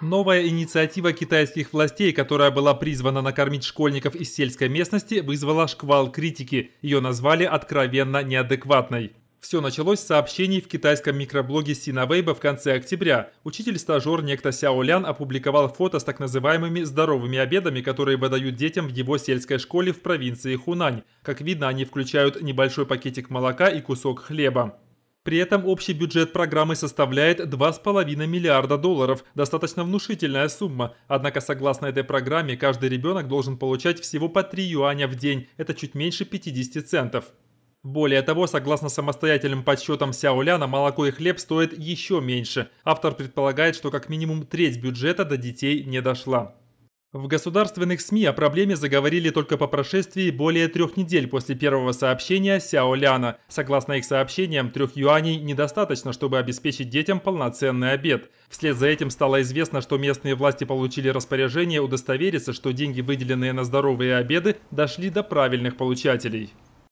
Новая инициатива китайских властей, которая была призвана накормить школьников из сельской местности, вызвала шквал критики. Ее назвали откровенно неадекватной. Все началось с сообщений в китайском микроблоге Синавейба в конце октября. Учитель-стажер некто Сяо Лян опубликовал фото с так называемыми «здоровыми обедами», которые выдают детям в его сельской школе в провинции Хунань. Как видно, они включают небольшой пакетик молока и кусок хлеба. При этом общий бюджет программы составляет 2,5 миллиарда долларов, достаточно внушительная сумма. Однако, согласно этой программе, каждый ребенок должен получать всего по 3 юаня в день, это чуть меньше 50 центов. Более того, согласно самостоятельным подсчетам Сяоляна, молоко и хлеб стоят еще меньше. Автор предполагает, что как минимум треть бюджета до детей не дошла. В государственных СМИ о проблеме заговорили только по прошествии более трех недель после первого сообщения Сяо Ляна. Согласно их сообщениям, трех юаней недостаточно, чтобы обеспечить детям полноценный обед. Вслед за этим стало известно, что местные власти получили распоряжение удостовериться, что деньги, выделенные на здоровые обеды, дошли до правильных получателей.